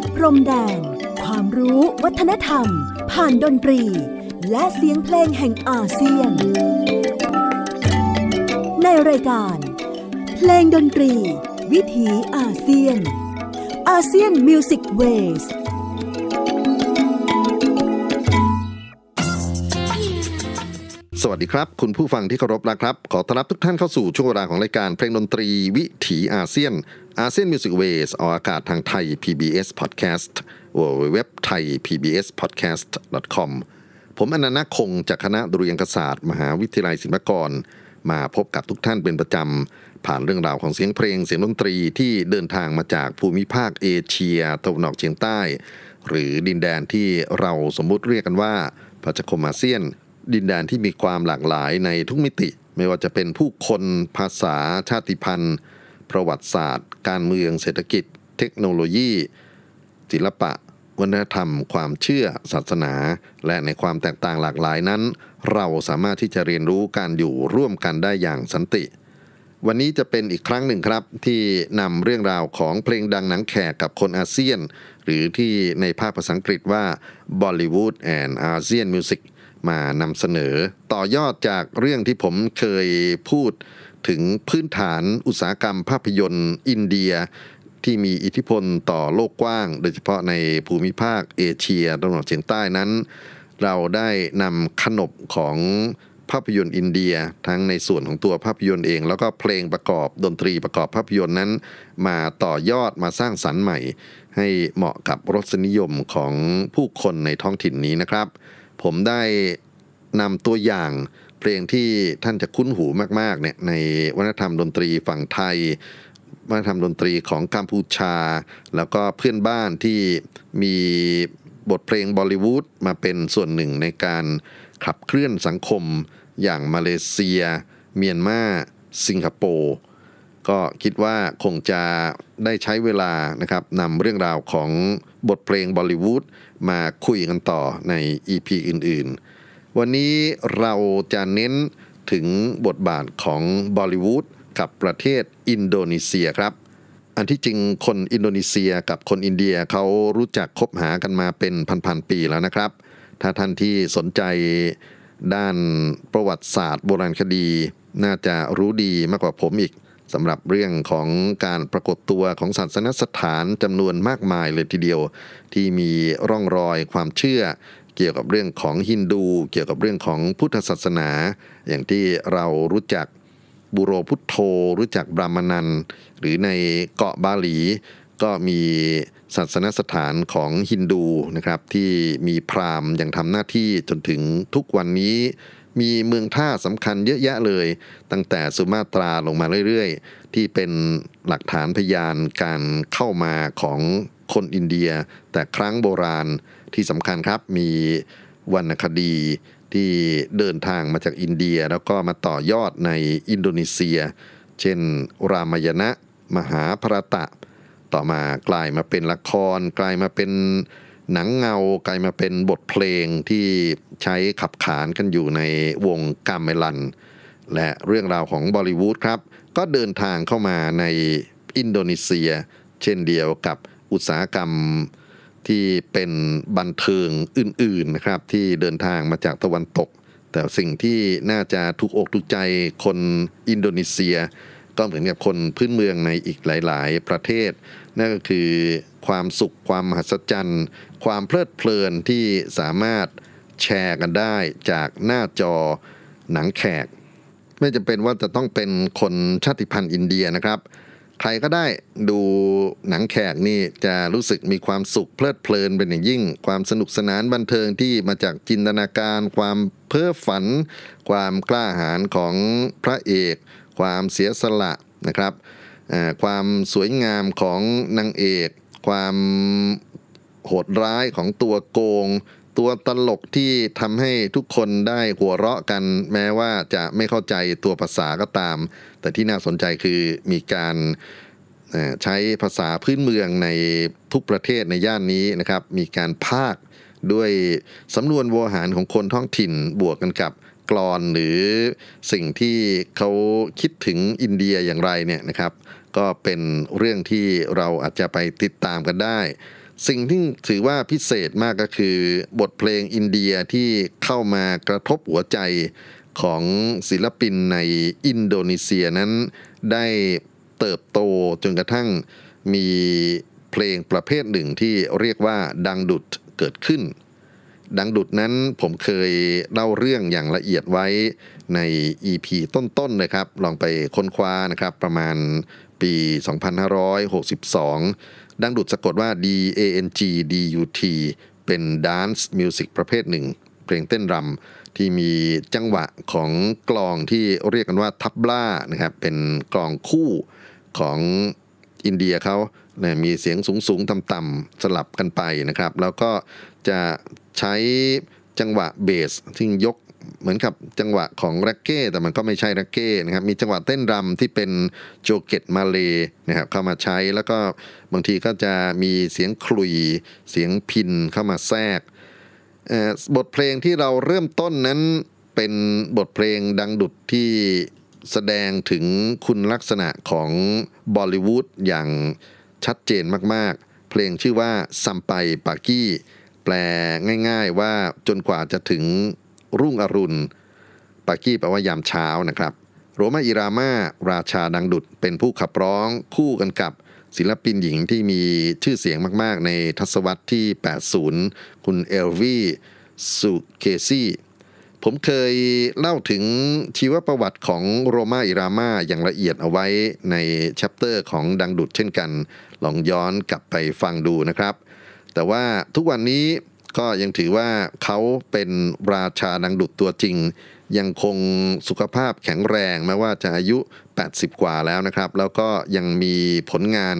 ดพรมแดนความรู้วัฒนธรรม ผ่านดนตรี และเสียงเพลงแห่งอาเซียน ในรายการ เพลงดนตรี วิถีอาเซียนอาเซียนมิวสิกเวสสวัสดีครับ คุณผู้ฟังที่เคารพนะครับ ขอต้อนรับทุกท่านเข้าสู่ช่วงเวลาของรายการเพลงดนตรีวิถีอาเซียนอาเซียนมิวสิกเวสออกอากาศทางไทย PBS Podcast w w w t h a i PBS Podcast com ผมอนันต์คงจากคณะดุเรียางคศาสตร์ มหาวิทยาลัยศิลปากร มาพบกับทุกท่านเป็นประจำ ผ่านเรื่องราวของเสียงเพลง เสียงดนตรีที่เดินทางมาจากภูมิภาคเอเชียตะวันออกเฉียงใต้ หรือดินแดนที่เราสมมุติเรียกกันว่าประชาคมอาเซียนดินแดนที่มีความหลากหลายในทุกมิติ ไม่ว่าจะเป็นผู้คนภาษาชาติพันธุ์ ประวัติศาสตร์ การเมืองเศรษฐกิจ เทคโนโลยีศิลปะวัฒนธรรม ความเชื่อศาสนา และในความแตกต่างหลากหลายนั้น เราสามารถที่จะเรียนรู้การอยู่ร่วมกันได้อย่างสันติ วันนี้จะเป็นอีกครั้งหนึ่งครับที่นำเรื่องราวของเพลงดังหนังแขกกับคนอาเซียน หรือที่ในภาพภาษาอังกฤษว่า Bollywood and ASEAN Music มานำเสนอ ต่อยอดจากเรื่องที่ผมเคยพูดถึงพื้นฐานอุตสาหกรรม ภาพยนตร์อินเดีย ที่มีอิทธิพลต่อโลกกว้าง โดยเฉพาะในภูมิภาคเอเชียตะวันออกเฉียงใต้นั้น เราได้นำขนบของภาพยนตร์อินเดียทั้งในส่วนของตัวภาพยนตร์เอง แล้วก็เพลงประกอบดนตรีประกอบภาพยนตร์นั้น มาต่อยอดมาสร้างสรรค์ใหม่ ให้เหมาะกับรสนิยมของผู้คนในท้องถิ่นนี้นะครับผมได้นำตัวอย่างเพลงที่ท่านจะคุ้นหูมากๆเนี่ยในวัฒนธรรมดนตรีฝั่งไทยวัฒนธรรมดนตรีของกัมพูชา แล้วก็เพื่อนบ้านที่มีบทเพลงบอลิวูดมาเป็นส่วนหนึ่งในการขับเคลื่อนสังคมอย่างมาเลเซีย เมียนมาสิงคโปร์ก็คิดว่าคงจะได้ใช้เวลานะครับนำเรื่องราวของบทเพลงบอลิวูดมาคุยกันต่อใน EP อื่นๆ วันนี้เราจะเน้นถึงบทบาทของบอลิวูดกับประเทศอินโดนีเซียครับ อันที่จริงคนอินโดนีเซียกับคนอินเดียเขารู้จักคบหากันมาเป็นพัน ๆ ปีแล้วนะครับ ถ้าท่านที่สนใจด้านประวัติศาสตร์โบราณคดี น่าจะรู้ดีมากกว่าผมอีกสำหรับเรื่องของการปรากฏตัวของศาสนสถานจำนวนมากมายเลยทีเดียวที่มีร่องรอยความเชื่อเกี่ยวกับเรื่องของฮินดูเกี่ยวกับเรื่องของพุทธศาสนา อย่างที่เรารู้จักบุโรพุทโธ รู้จักบรามนัน หรือในเกาะบาหลี ก็มีศาสนสถานของฮินดูนะครับ ที่มีพราหมณ์ยังทำหน้าที่จนถึงทุกวันนี้มีเมืองท่าสำคัญเยอะแยะเลย ตั้งแต่สุมาตราลงมาเรื่อยๆ ที่เป็นหลักฐานพยานการเข้ามาของคนอินเดีย แต่ครั้งโบราณที่สำคัญครับมีวรรณคดีที่เดินทางมาจากอินเดียแล้วก็มาต่อยอดในอินโดนีเซีย เช่นรามยณะมหาพระตะ ต่อมากลายมาเป็นละคร กลายมาเป็นหนังเงากลายมาเป็นบทเพลงที่ใช้ขับขานกันอยู่ในวงกามเมลัน และเรื่องราวของบอลิวูดครับ ก็เดินทางเข้ามาในอินโดนีเซีย เช่นเดียวกับอุตสาหกรรมที่เป็นบันเทิงอื่นๆนะครับที่เดินทางมาจากตะวันตก แต่สิ่งที่น่าจะถูกอกถูกใจคนอินโดนีเซีย ก็เหมือนกับคนพื้นเมืองในอีกหลายๆประเทศนั่นก็คือความสุขความมหัศจรรย์ความเพลิดเพลินที่สามารถแชร์กันได้จากหน้าจอหนังแขก ไม่จำเป็นว่าจะต้องเป็นคนชาติพันธุ์อินเดียนะครับ ใครก็ได้ดูหนังแขกนี่จะรู้สึกมีความสุขเพลิดเพลินเป็นอย่างยิ่ง ความสนุกสนานบันเทิงที่มาจากจินตนาการ ความเพ้อฝัน ความกล้าหาญของพระเอกความเสียสละนะครับความสวยงามของนางเอก ความโหดร้ายของตัวโกง ตัวตลกที่ทำให้ทุกคนได้หัวเราะกันแม้ว่าจะไม่เข้าใจตัวภาษาก็ตาม แต่ที่น่าสนใจคือมีการใช้ภาษาพื้นเมืองในทุกประเทศในย่านนี้นะครับ มีการภาคด้วยสำนวนโวหารของคนท้องถิ่นบวกกันกับกรอนหรือสิ่งที่เขาคิดถึงอินเดียอย่างไรเนี่ยนะครับก็เป็นเรื่องที่เราอาจจะไปติดตามกันได้ สิ่งที่ถือว่าพิเศษมากก็คือบทเพลงอินเดียที่เข้ามากระทบหัวใจของศิลปินในอินโดนีเซียนั้น ได้เติบโตจนกระทั่งมีเพลงประเภทหนึ่งที่เรียกว่าดังดุดเกิดขึ้น ดังดุดนั้นผมเคยเล่าเรื่องอย่างละเอียดไว้ใน EP ต้นๆนะครับ ลองไปค้นคว้านะครับประมาณปี 2562 ดังดุดสะกดว่า D A N G D U T เป็น Dance Music ประเภทหนึ่ง เพลงเต้นรำที่มีจังหวะของกลองที่เรียกกันว่าทับล่านะครับเป็นกลองคู่ของอินเดียเขานะมีเสียงสูงสูงต่ำๆสลับกันไปนะครับ แล้วก็จะใช้จังหวะเบสที่ยกเหมือนกับจังหวะของรักเก้แต่มันก็ไม่ใช่รักเก้นะครับมีจังหวะเต้นรำที่เป็นโจเกตมาเลนะครับเข้ามาใช้ แล้วก็บางทีก็จะมีเสียงคลุย เสียงพินเข้ามาแทรกบทเพลงที่เราเริ่มต้นนั้นเป็นบทเพลงดังดุดที่แสดงถึงคุณลักษณะของบอลิวูดอย่างชัดเจนมากๆ เพลงชื่อว่าซัมไปปากี้ แปลง่ายๆ ว่าจนกว่าจะถึงรุ่งอรุณปากี้แปลว่ายามเช้านะครับ โรมาอิรามาราชาดังดุดเป็นผู้ขับร้อง คู่กันกับศิลปินหญิงที่มีชื่อเสียงมาก ๆ ในทศวรรษที่ 80 คุณเอลวีสุเคซี่ ผมเคยเล่าถึงชีวประวัติของโรมาอิรามาอย่างละเอียดเอาไว้ในชปเตอร์ของดังดุดเช่นกัน ลองย้อนกลับไปฟังดูนะครับ แต่ว่าทุกวันนี้ก็ยังถือว่าเขาเป็นราชานังดุดตัวจริง ยังคงสุขภาพแข็งแรง แม้ว่าจะอายุ 80 กว่าแล้วนะครับ แล้วก็ยังมีผลงาน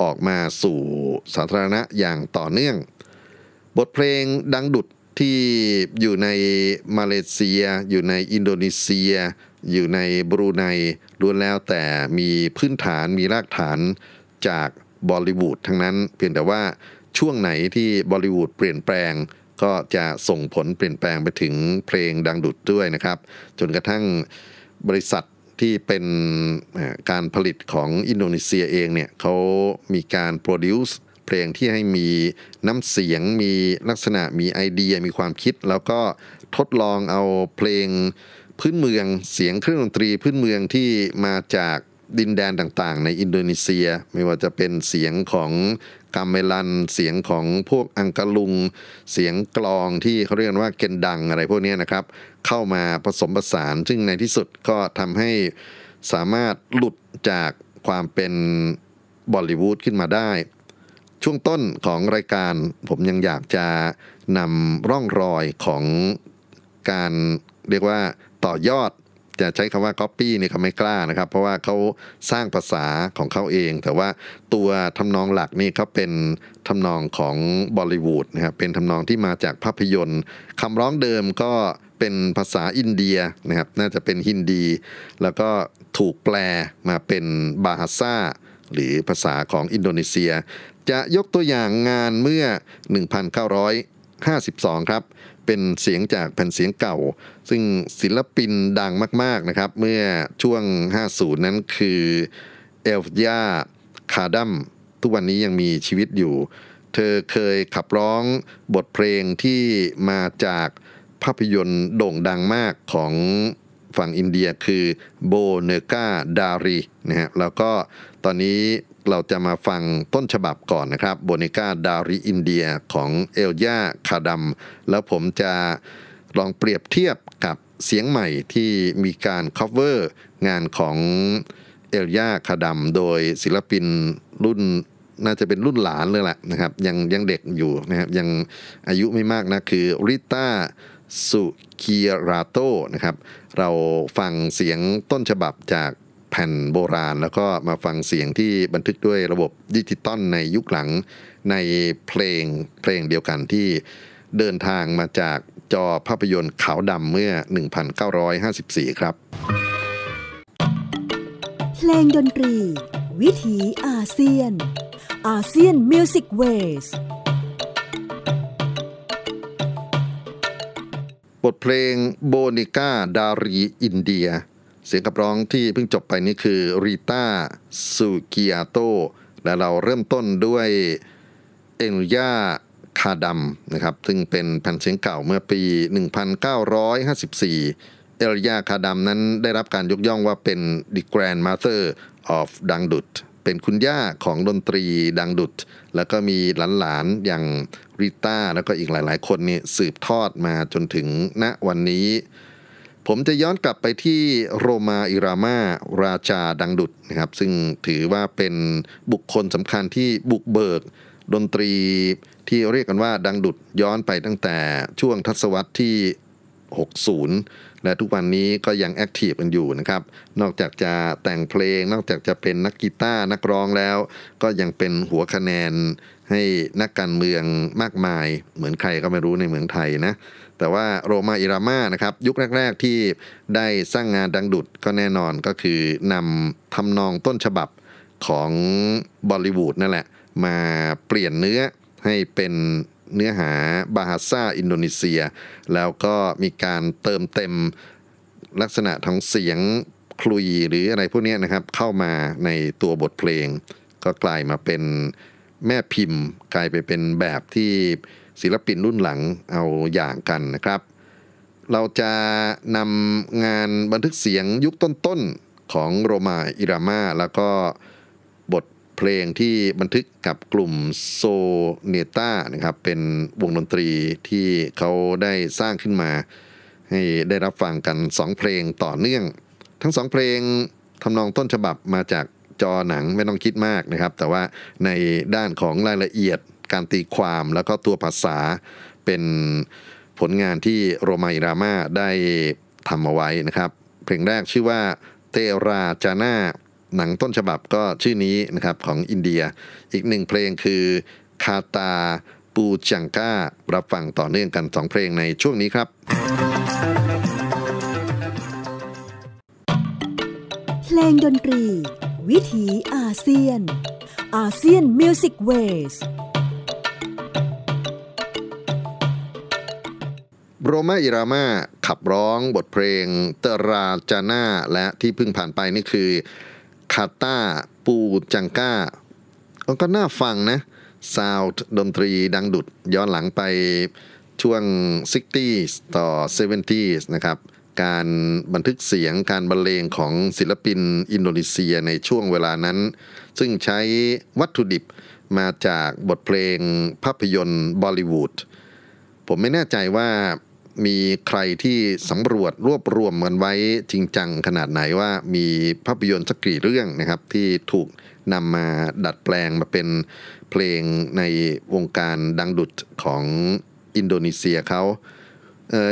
ออกมาสู่สาธารณะอย่างต่อเนื่อง บทเพลงดังดุดที่อยู่ในมาเลเซีย อยู่ในอินโดนีเซีย อยู่ในบรูไนล้วนแล้วแต่มีพื้นฐานมีรากฐานจากบอลิวูดทั้งนั้นเพียงแต่ว่าช่วงไหนที่บอลิวูดเปลี่ยนแปลง ก็จะส่งผลเปลี่ยนแปลงไปถึงเพลงดังดุดด้วยนะครับ จนกระทั่งบริษัทที่เป็นการผลิตของอินโดนีเซียเองเนี่ยเขามีการโปรดิวส์เพลงที่ให้มีน้ำเสียงมีลักษณะมีไอเดียมีความคิด แล้วก็ทดลองเอาเพลงพื้นเมืองเสียงเครื่องดนตรี พื้นเมืองที่มาจากดินแดนต่างๆ ในอินโดนีเซียไม่ว่าจะเป็นเสียงของกัมเมลันเสียงของพวกอังกะลุงเสียงกลองที่เขาเรียกว่าเกนดังอะไรพวกนี้นะครับ เข้ามาผสมผสานซึ่งในที่สุดก็ทำให้สามารถหลุดจากความเป็นบอลลีวูดขึ้นมาได้ ช่วงต้นของรายการผมยังอยากจะนำร่องรอยของการเรียกว่าต่อยอดจะใช้คำว่า Copy เนี่ยเขาไม่กล้านะครับ เพราะว่าเขาสร้างภาษาของเขาเอง แต่ว่าตัวทำนองหลักนี่เขาเป็นทำนองของบอลิวูดนะครับเป็นทำนองที่มาจากภาพยนตร์ คำร้องเดิมก็เป็นภาษาอินเดียนะครับน่าจะเป็นฮินดี แล้วก็ถูกแปลมาเป็นบาฮาซาหรือภาษาของอินโดนีเซีย จะยกตัวอย่างงานเมื่อ 1952 ครับเป็นเสียงจากแผ่นเสียงเก่า ซึ่งศิลปินดังมาก ๆนะครับ เมื่อช่วง 50 นั้นคือ เอลฟ์ยา คาดัม ทุกวันนี้ยังมีชีวิตอยู่ เธอเคยขับร้องบทเพลงที่มาจากภาพยนตร์โด่งดังมากของฝั่งอินเดียคือโบเนกาดารีนะฮะแล้วก็ตอนนี้เราจะมาฟังต้นฉบับก่อนนะครับโบนิก้าดาริอินเดียของเอลยาคาดัมแล้วผมจะลองเปรียบเทียบกับเสียงใหม่ที่มีการ cover งานของเอลยาคาดัมโดยศิลปินรุ่นน่าจะเป็นรุ่นหลานเลยแหละนะครับยังยังเด็กอยู่นะครับ ยังอายุไม่มากนะ คือริต้าสุเคีราโตนะครับ เราฟังเสียงต้นฉบับจากแผ่นโบราณแล้วก็มาฟังเสียงที่บันทึกด้วยระบบดิจิตอลในยุคหลังในเพลงเพลงเดียวกันที่เดินทางมาจากจอภาพยนตร์ขาวดำเมื่อ 1954 ครับเพลงดนตรี วิถีอาเซียนอาเซียนมิวสิกเวสบทเพลงโบนิก้าดารีอินเดียเสียงกับร้องที่เพิ่งจบไปนี่คือริต้าซูกิอาโตและเราเริ่มต้นด้วยเอนุยาคาดัมนะครับซึ่งเป็นแผ่นเสียงเก่าเมื่อปี 1954เอลยาคาดัมนั้นได้รับการยกย่องว่าเป็น The Grand Master of ดังดุดเป็นคุณย่าของดนตรีดังดุดแล้วก็มีหลานๆ อย่างริต้าแล้วก็อีกหลายๆ คนนี่สืบทอดมาจนถึงณวันนี้ผมจะย้อนกลับไปที่โรมาอิรามาราชาดังดุดนะครับ ซึ่งถือว่าเป็นบุคคลสำคัญที่บุกเบิก ดนตรีที่เรียกกันว่าดังดุดย้อนไปตั้งแต่ช่วงทศวรรษที่ 60 และทุกวันนี้ก็ยังแอคทีฟกันอยู่นะครับ นอกจากจะแต่งเพลง นอกจากจะเป็นนักกีตาร์นักร้องแล้ว ก็ยังเป็นหัวคะแนนให้นักการเมืองมากมาย เหมือนใครก็ไม่รู้ในเมืองไทยนะแต่ว่าโรมาอิรามานะครับ ยุคแรก ๆที่ได้สร้างงานดังดุดก็แน่นอนก็คือนำทำนองต้นฉบับของบอลิวูดนั่นแหละ มาเปลี่ยนเนื้อให้เป็นเนื้อหาบาฮาซ่าอินโดนีเซีย แล้วก็มีการเติมเต็มลักษณะของเสียงคลุยหรืออะไรพวกนี้นะครับ เข้ามาในตัวบทเพลง ก็กลายมาเป็นแม่พิมพ์ กลายไปเป็นแบบที่ศิลปินรุ่นหลังเอาอย่างกันนะครับ เราจะนำงานบันทึกเสียงยุคต้นๆของโรมาอิรามาแล้วก็บทเพลงที่บันทึกกับกลุ่มโซเนต้านะครับเป็นวงดนตรีที่เขาได้สร้างขึ้นมา ให้ได้รับฟังกัน 2 เพลงต่อเนื่อง ทั้ง 2 เพลงทำนองต้นฉบับมาจากจอหนังไม่ต้องคิดมากนะครับ แต่ว่าในด้านของรายละเอียดการตีความแล้วก็ตัวภาษาเป็นผลงานที่โรมาอิรามาได้ทำเอาไว้นะครับ เพลงแรกชื่อว่าเตราจาน่า หนังต้นฉบับก็ชื่อนี้นะครับของอินเดีย อีกหนึ่งเพลงคือคาตาปูจังก้ารับฟังต่อเนื่องกันสองเพลงในช่วงนี้ครับ เพลงดนตรี วิถีอาเซียนอาเซียนมิวสิกเวส์โรมาอิรามาขับร้องบทเพลงเตราจาน่า และที่เพิ่งผ่านไปนี่คือ คาตาปูจังก้า ก็น่าฟังนะ ซาวด์ดนตรีดังดุดย้อนหลังไปช่วง 60s ต่อ 70s นะครับการบันทึกเสียงการบรรเลงของศิลปินอินโดนีเซียในช่วงเวลานั้น ซึ่งใช้วัตถุดิบมาจากบทเพลงภาพยนตร์บอลิวูดผมไม่แน่ใจว่ามีใครที่สำรวจรวบรวมกันไว้จริงจังขนาดไหนว่ามีภาพยนตร์สักกี่เรื่องนะครับ ที่ถูกนำมาดัดแปลงมาเป็นเพลงในวงการดังดุดของอินโดนีเซียเขา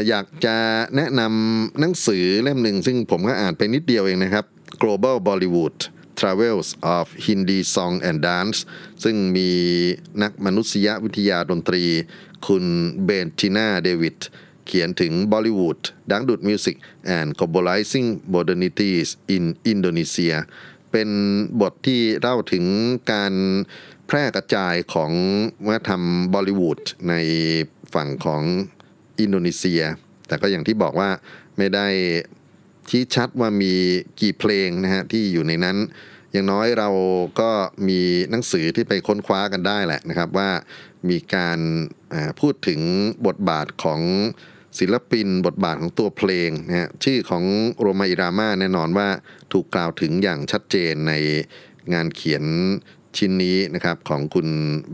อยากจะแนะนำหนังสือเล่มหนึ่งซึ่งผมก็อ่านไปนิดเดียวเองนะครับ Global Bollywood Travels of Hindi Song and Dance ซึ่งมีนักมนุษยวิทยาดนตรี คุณเบนทิน่าเดวิดเขียนถึง Bollywood ดังดุด Music and Globalizing Modernities in Indonesia เป็นบทที่เล่าถึงการแพร่กระจายของวัฒนธรรมบอลิวูดในฝั่งของอินโดนีเซีย แต่ก็อย่างที่บอกว่าไม่ได้ที่ชัดว่ามีกี่เพลงนะฮะที่อยู่ในนั้นอย่างน้อยเราก็มีหนังสือที่ไปค้นคว้ากันได้แหละนะครับว่ามีการพูดถึงบทบาทของศิลปินบทบาทของตัวเพลงนะฮะชื่อของโรมาอิรามาแน่นอนว่าถูกกล่าวถึงอย่างชัดเจนในงานเขียนชิ้นนี้นะครับของคุณ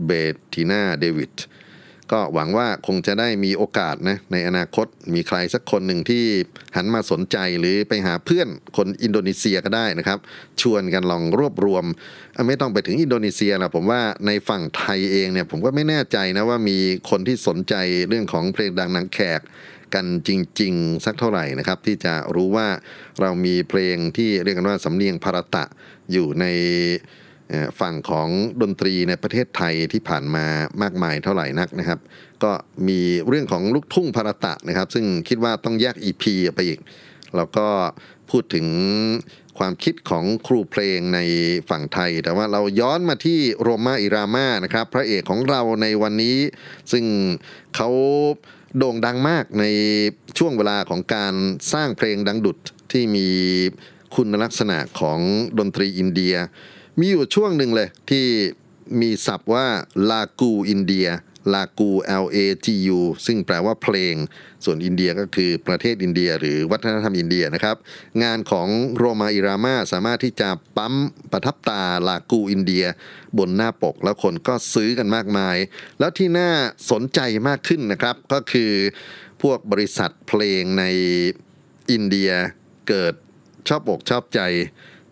เบติน่าเดวิดก็หวังว่าคงจะได้มีโอกาสนะในอนาคตมีใครสักคนหนึ่งที่หันมาสนใจหรือไปหาเพื่อนคนอินโดนีเซียก็ได้นะครับ ชวนกันลองรวบรวม ไม่ต้องไปถึงอินโดนีเซียนะผมว่าในฝั่งไทยเองเนี่ยผมก็ไม่แน่ใจนะว่ามีคนที่สนใจเรื่องของเพลงดังนังแขก กันจริงๆสักเท่าไหร่นะครับ ที่จะรู้ว่าเรามีเพลงที่เรียกกันว่าสำเนียงพารตะอยู่ในฝั่งของดนตรีในประเทศไทยที่ผ่านมามากมายเท่าไหร่นักนะครับ ก็มีเรื่องของลูกทุ่งพรตะนะครับ ซึ่งคิดว่าต้องแยกอีพีไปอีก แล้วก็พูดถึงความคิดของครูเพลงในฝั่งไทย แต่ว่าเราย้อนมาที่โรมาอิรามานะครับ พระเอกของเราในวันนี้ ซึ่งเขาโด่งดังมากในช่วงเวลาของการสร้างเพลงดังดุดที่มีคุณลักษณะของดนตรีอินเดียมีอยู่ช่วงหนึ่งเลยที่มีศัพท์ว่าลากูอินเดียลากู L A G U ซึ่งแปลว่าเพลงส่วนอินเดียก็คือประเทศอินเดียหรือวัฒนธรรมอินเดียนะครับ งานของโรมาอิรามาสามารถที่จะปั๊มประทับตาลากูอินเดีย บนหน้าปกแล้วคนก็ซื้อกันมากมาย แล้วที่น่าสนใจมากขึ้นนะครับ ก็คือพวกบริษัทเพลงในอินเดียเกิดชอบอกชอบใจ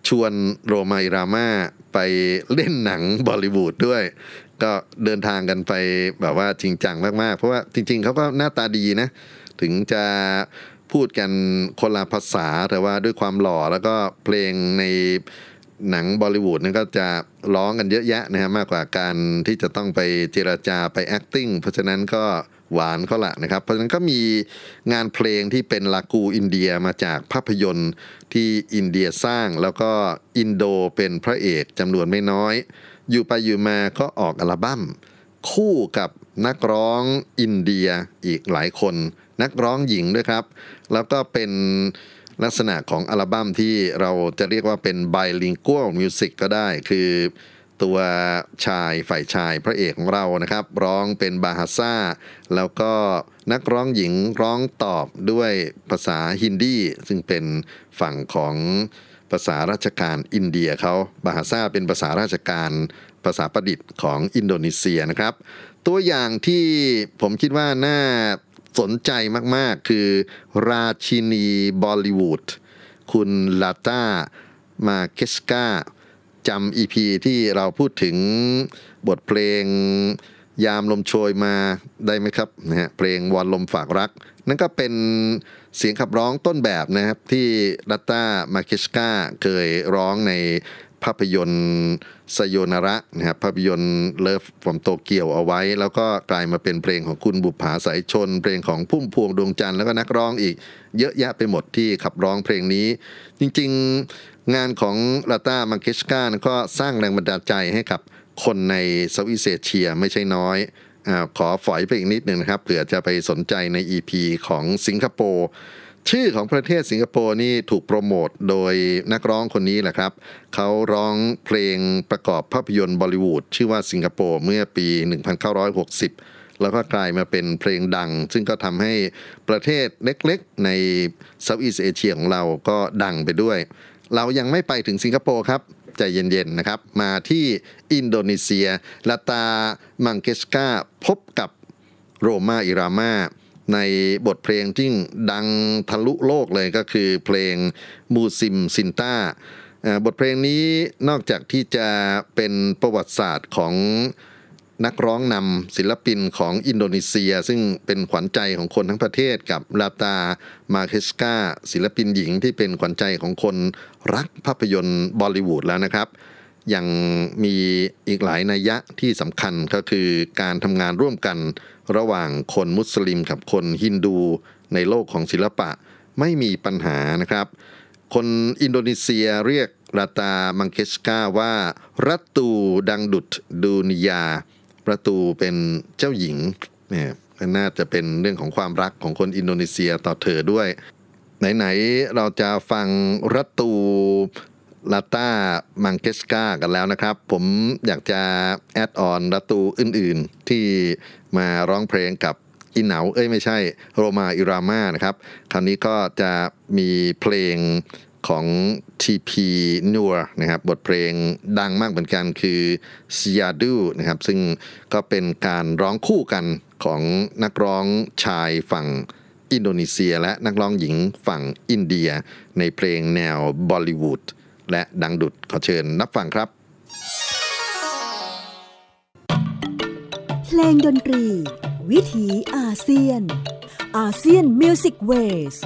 ชวนโรมาอิรามาไปเล่นหนังบอลิวูดด้วย ก็เดินทางกันไปแบบว่าจริงจังมากๆเพราะว่าจริงๆเขาก็หน้าตาดีนะ ถึงจะพูดกันคนละภาษาแต่ว่าด้วยความหล่อ แล้วก็เพลงในหนังบอลิวูดนั่นก็จะร้องกันเยอะแยะนะฮะมากกว่าการที่จะต้องไปเจรจาไป acting เพราะฉะนั้นก็หวานเขาละนะครับเพราะฉะนั้นก็มีงานเพลงที่เป็นลากูอินเดียมาจากภาพยนตร์ที่อินเดียสร้าง แล้วก็อินโดเป็นพระเอกจำนวนไม่น้อย อยู่ไปอยู่มาก็ออกอัลบั้มคู่กับนักร้องอินเดียอีกหลายคน นักร้องหญิงด้วยครับ แล้วก็เป็นลักษณะของอัลบั้มที่เราจะเรียกว่าเป็นไบลิงกัวมิวสิกก็ได้ คือตัวชายฝ่ายชายพระเอกของเรานะครับ ร้องเป็นบาฮาซาแล้วก็นักร้องหญิงร้องตอบด้วยภาษาฮินดี ซึ่งเป็นฝั่งของภาษาราชการอินเดียเขาบาฮาซาเป็นภาษาราชการภาษาประดิษฐ์ของอินโดนีเซียนะครับ ตัวอย่างที่ผมคิดว่าน่าสนใจมากๆ คือราชินีบอลิวูดคุณลาตามาเคสกาจำอีพีที่เราพูดถึงบทเพลงยามลมโชยมาได้ไหมครับนะฮะเพลงวอนลมฝากรัก นั่นก็เป็นเสียงขับร้องต้นแบบนะครับที่ดัตตามาคิสกาเคยร้องในภาพยนตร์สยนาระนะครับภาพยนตร์เลิฟฟอมโตเกียวเอาไว้ แล้วก็กลายมาเป็นเพลงของคุณบุภาสายชน เพลงของพุ่มพวงดวงจันทร์แล้วก็นักร้องอีก เยอะแยะไปหมดที่ขับร้องเพลงนี้ จริงงานของลาต้ามังเิชกาก็สร้างแรงบันดาลใจให้กับคนในเซาท์อีสเซเชียไม่ใช่น้อยอขอฝอยไปอีกนิดหนึ่งนะครับ เผื่อจะไปสนใจใน EP ของสิงคโปร์ ชื่อของประเทศสิงคโปร์นี่ถูกโปรโมทโดยนักร้องคนนี้แหละครับ เขาร้องเพลงประกอบภาพยนตร์บอลิวูดชื่อว่าสิงคโปร์เมื่อปี 1960 แล้วก็กลายมาเป็นเพลงดัง ซึ่งก็ทำให้ประเทศเล็กๆในเซาท์อีสเอเชียของเราก็ดังไปด้วยเรายังไม่ไปถึงสิงคโปร์ครับ ใจเย็นๆนะครับ มาที่อินโดนีเซียลาตา มังเกสกาพบกับโรมาอิรามาในบทเพลงที่ดังทะลุโลกเลยก็คือเพลงมูซิมซินต้าบทเพลงนี้นอกจากที่จะเป็นประวัติศาสตร์ของนักร้องนำศิลปินของอินโดนีเซีย ซึ่งเป็นขวัญใจของคนทั้งประเทศกับลาตามาเคสกาศิลปินหญิงที่เป็นขวัญใจของคนรักภาพยนตร์บอลิวูดแล้วนะครับยังมีอีกหลายนัยยะที่สำคัญก็คือการทำงานร่วมกันระหว่างคนมุสลิมกับคนฮินดูในโลกของศิลปะไม่มีปัญหานะครับ คนอินโดนีเซียเรียกราตามังเคสกาว่ารัตตูดังดุดดูนิยาประตูเป็นเจ้าหญิงเนี่ยน่าจะเป็นเรื่องของความรักของคนอินโดนีเซียต่อเธอด้วย ไหนๆเราจะฟังรัตูลาต้า มังเกสกากันแล้วนะครับ ผมอยากจะแอดออนรัตูอื่นๆ ที่มาร้องเพลงกับอินเหนาเอ้ยไม่ใช่ โรมาอิรามานะครับ คราวนี้ก็จะมีเพลงของ TP n u r นะครับ บทเพลงดังมากเหมือนกันคือซ i a d u นะครับ ซึ่งก็เป็นการร้องคู่กันของนักร้องชายฝั่งอินโดนีเซีย และนักร้องหญิงฝั่งอินเดียในเพลงแนวบอลิวูดและดังดุดขอเชิญนับฟังครับ เพลงดนตรี วิถีอาเซียนอาเซียนมิวสิกเวส์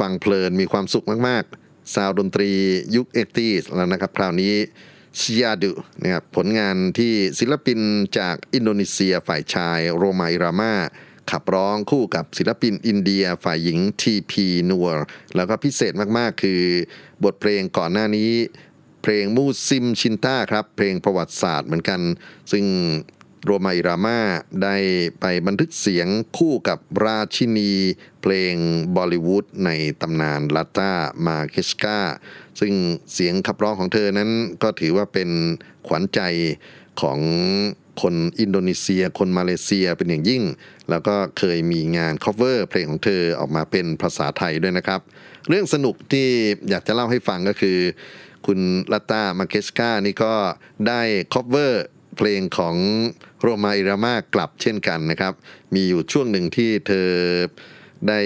ฟังเพลิน มีความสุขมาก ๆ ซาวดนตรียุคเอ็กตีสแล้วนะครับคราวนี้ซียาดูนะครับผลงานที่ศิลปินจากอินโดนีเซียฝ่ายชาย โรมาอิรามา ขับร้องคู่กับศิลปินอินเดียฝ่ายหญิงทีพีนัวแล้วก็พิเศษมาก ๆ คือบทเพลงก่อนหน้านี้เพลงมูซิมชินต้าครับ เพลงประวัติศาสตร์เหมือนกันซึ่งโรมาอิรามาได้ไปบันทึกเสียงคู่กับราชินีเพลงบอลิวูดในตำนานลาตตามาเคสกาซึ่งเสียงขับร้องของเธอนั้นก็ถือว่าเป็นขวัญใจของคนอินโดนีเซีย คนมาเลเซียเป็นอย่างยิ่ง แล้วก็เคยมีงานคอเวอร์ เพลงของเธอออกมาเป็นภาษาไทยด้วยนะครับ เรื่องสนุกที่อยากจะเล่าให้ฟังก็คือคุณลาตามาเคสกานี่ก็ได้คอเ o อร์เพลงของโรมาอิรามากลับเช่นกันนะครับ มีอยู่ช่วงหนึ่งที่เธอได้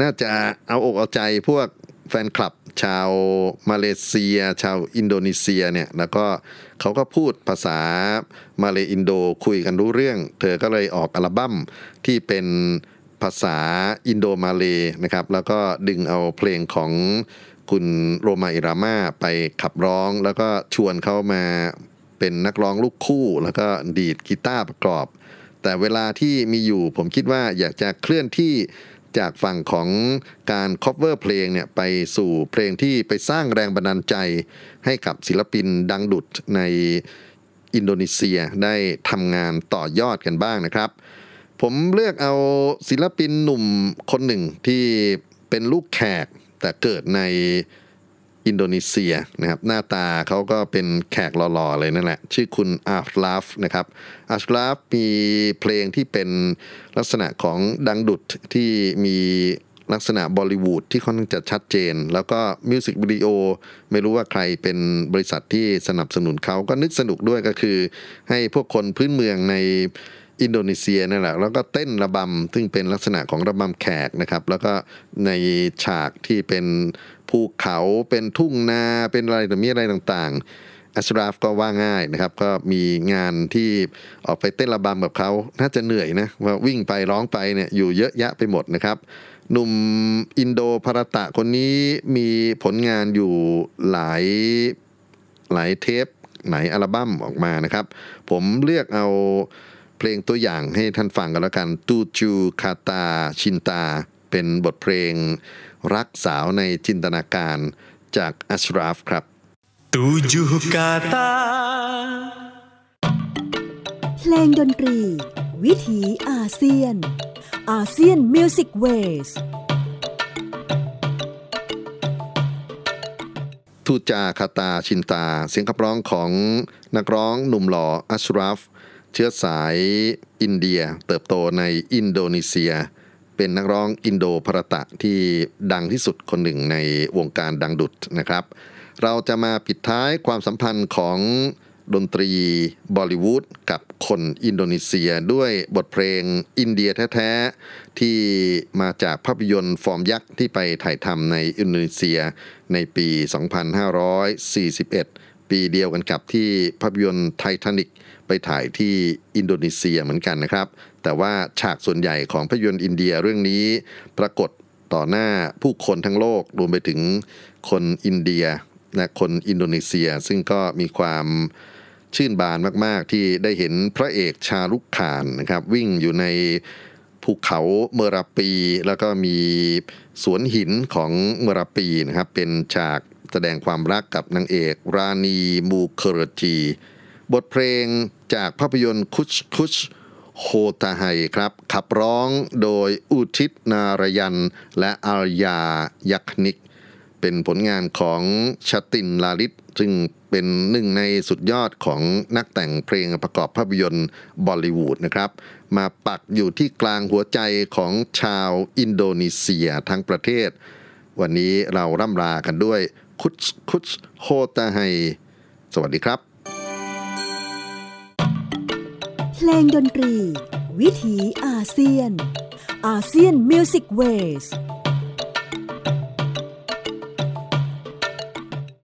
น่าจะเอาอกเอาใจพวกแฟนคลับชาวมาเลเซียชาวอินโดนีเซียเนี่ย แล้วก็เขาก็พูดภาษามาเลอินโดคุยกันรู้เรื่อง เธอก็เลยออกอัลบั้มที่เป็นภาษาอินโดมาเลนะครับ แล้วก็ดึงเอาเพลงของคุณโรมาอิรามาไปขับร้อง แล้วก็ชวนเขามาเป็นนักร้องลูกคู่แล้วก็ดีดกีตาร์ประกอบ แต่เวลาที่มีอยู่ผมคิดว่าอยากจะเคลื่อนที่จากฝั่งของการคอฟเวอร์เพลงเนี่ย ไปสู่เพลงที่ไปสร้างแรงบันดาลใจให้กับศิลปินดังดุดในอินโดนีเซียได้ทำงานต่อยอดกันบ้างนะครับ ผมเลือกเอาศิลปินหนุ่มคนหนึ่งที่เป็นลูกแขก แต่เกิดในอินโดนีเซียนะครับ หน้าตาเขาก็เป็นแขกหล่อๆเลยนั่นแหละ ชื่อคุณอาฟลาฟนะครับอาฟลาฟมีเพลงที่เป็นลักษณะของดังดุดที่มีลักษณะบอลิวูดที่ค่อนข้างจะชัดเจน แล้วก็มิวสิกวิดีโอไม่รู้ว่าใครเป็นบริษัทที่สนับสนุนเขาก็นึกสนุกด้วยก็คือ ให้พวกคนพื้นเมืองในอินโดนีเซียนั่นแหละ แล้วก็เต้นระบำซึ่งเป็นลักษณะของระบำแขกนะครับแล้วก็ในฉากที่เป็นภูเขาเป็นทุ่งนาเป็นอะไรต่อมีอะไรต่างๆอัชราฟก็ว่าง่ายนะครับ ก็มีงานที่ออกไปเต้นระบำแบบเขาน่าจะเหนื่อยนะว่าวิ่งไปร้องไปเนี่ยอยู่เยอะแยะไปหมดนะครับ หนุ่มอินโดพารตะคนนี้มีผลงานอยู่หลายหลายเทปหลายอัลบั้มออกมานะครับ ผมเลือกเอาเพลงตัวอย่างให้ท่านฟังกันแล้วกันตูจูคาตาชินตา เป็นบทเพลงรักสาวในจินตนาการจากอัชราฟครับตูจูกาตาเพลงดนตรี วิถีอาเซียนอาเซียนมิวสิกเวสทูจาคาตาชินตาเสียงขับร้องของนักร้องหนุ่มหล่ออัชราฟ เชื้อสายอินเดียเติบโตในอินโดนีเซียเป็นนักร้องอินโดพรตะที่ดังที่สุดคนหนึ่งในวงการดังดุดนะครับ เราจะมาปิดท้ายความสัมพันธ์ของดนตรีบอลิวูดกับคนอินโดนีเซียด้วยบทเพลงอินเดียแท้ ๆ ที่มาจากภาพยนตร์ฟอร์มยักษ์ ที่ไปถ่ายทำในอินโดนีเซียในปี 2541 ปีเดียวกันกับที่ภาพยนตร์ไททานิกไปถ่ายที่อินโดนีเซียเหมือนกันนะครับ แต่ว่าฉากส่วนใหญ่ของภาพยนตร์อินเดียเรื่องนี้ปรากฏต่อหน้าผู้คนทั้งโลกรวมไปถึงคนอินเดียและคนอินโดนีเซียซึ่งก็มีความชื่นบานมาก ๆ ที่ได้เห็นพระเอกชาลุกขานนะครับ วิ่งอยู่ในภูเขาเมรปี แล้วก็มีสวนหินของเมรปีนะครับ เป็นฉากแสดงความรักกับนางเอกราณีมูเคอร์จีบทเพลงจากภาพยนตร์คุชคุชโฮตาไฮครับ ขับร้องโดยอุทิศนารยัน และอารยายักนิก เป็นผลงานของชาตินลาลิตซึ่งเป็นหนึ่งในสุดยอดของนักแต่งเพลงประกอบภาพยนตร์บอลิวูดนะครับ มาปักอยู่ที่กลางหัวใจของชาวอินโดนีเซียทั้งประเทศ วันนี้เราร่ำลากันด้วยคุชคุชโฮตาไฮสวัสดีครับเพลงดนตรี วิถีอาเซียน อาเซียนมิวสิกเวส